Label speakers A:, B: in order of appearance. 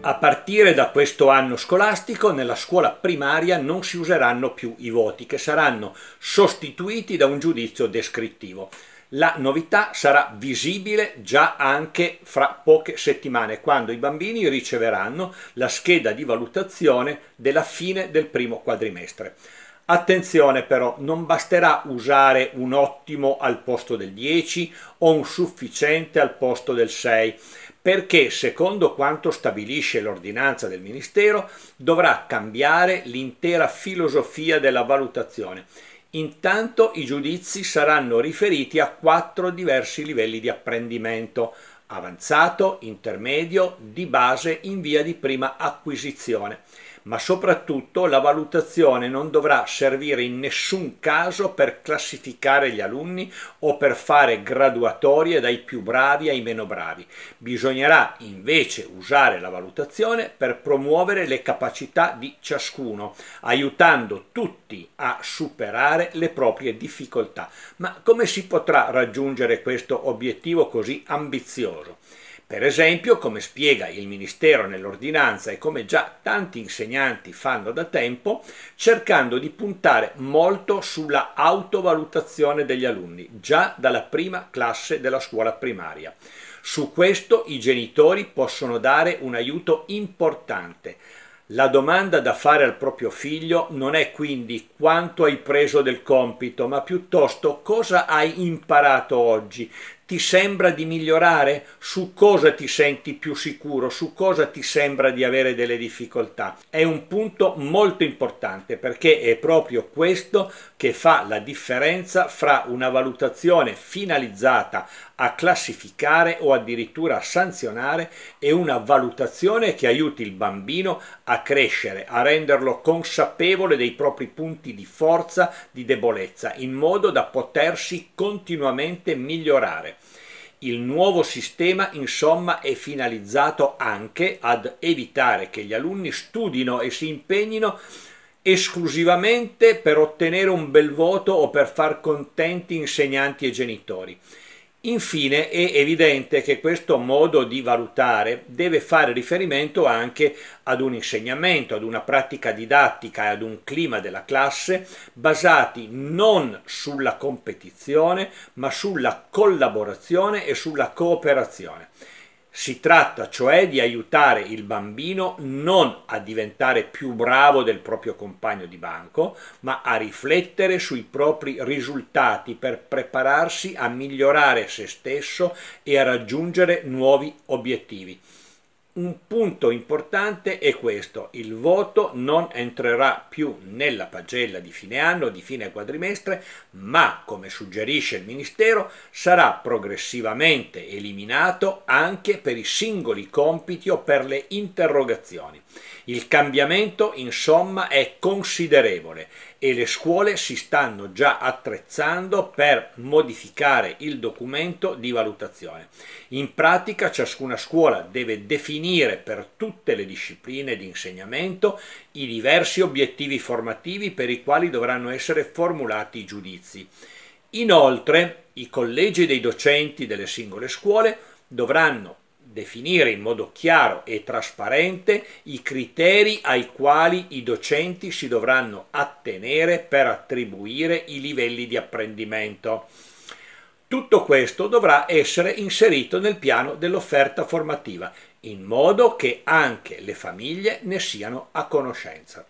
A: A partire da questo anno scolastico nella scuola primaria non si useranno più i voti, che saranno sostituiti da un giudizio descrittivo. La novità sarà visibile già anche fra poche settimane, quando i bambini riceveranno la scheda di valutazione della fine del primo quadrimestre. Attenzione però, non basterà usare un ottimo al posto del 10 o un sufficiente al posto del 6, perché secondo quanto stabilisce l'ordinanza del Ministero dovrà cambiare l'intera filosofia della valutazione. Intanto i giudizi saranno riferiti a quattro diversi livelli di apprendimento, avanzato, intermedio, di base in via di prima acquisizione, ma soprattutto la valutazione non dovrà servire in nessun caso per classificare gli alunni o per fare graduatorie dai più bravi ai meno bravi. Bisognerà invece usare la valutazione per promuovere le capacità di ciascuno, aiutando tutti a superare le proprie difficoltà. Ma come si potrà raggiungere questo obiettivo così ambizioso? pericoloso. Per esempio, come spiega il Ministero nell'ordinanza e come già tanti insegnanti fanno da tempo, cercando di puntare molto sulla autovalutazione degli alunni, già dalla prima classe della scuola primaria. Su questo i genitori possono dare un aiuto importante. La domanda da fare al proprio figlio non è quindi quanto hai preso del compito, ma piuttosto cosa hai imparato oggi, ti sembra di migliorare, su cosa ti senti più sicuro, su cosa ti sembra di avere delle difficoltà. È un punto molto importante perché è proprio questo che fa la differenza fra una valutazione finalizzata a classificare o addirittura a sanzionare e una valutazione che aiuti il bambino a crescere, a renderlo consapevole dei propri punti di forza, di debolezza, in modo da potersi continuamente migliorare il nuovo sistema insomma è finalizzato anche ad evitare che gli alunni studino e si impegnino esclusivamente per ottenere un bel voto o per far contenti insegnanti e genitori Infine è evidente che questo modo di valutare deve fare riferimento anche ad un insegnamento, ad una pratica didattica e ad un clima della classe basati non sulla competizione ma sulla collaborazione e sulla cooperazione. Si tratta cioè di aiutare il bambino non a diventare più bravo del proprio compagno di banco, ma a riflettere sui propri risultati per prepararsi a migliorare se stesso e a raggiungere nuovi obiettivi un punto importante è questo, il voto non entrerà più nella pagella di fine anno, di fine quadrimestre, ma come suggerisce il Ministero sarà progressivamente eliminato anche per i singoli compiti o per le interrogazioni. Il cambiamento insomma è considerevole e le scuole si stanno già attrezzando per modificare il documento di valutazione. In pratica ciascuna scuola deve definire per tutte le discipline di insegnamento i diversi obiettivi formativi per i quali dovranno essere formulati i giudizi. Inoltre i collegi dei docenti delle singole scuole dovranno definire in modo chiaro e trasparente i criteri ai quali i docenti si dovranno attenere per attribuire i livelli di apprendimento. Tutto questo dovrà essere inserito nel piano dell'offerta formativa, in modo che anche le famiglie ne siano a conoscenza.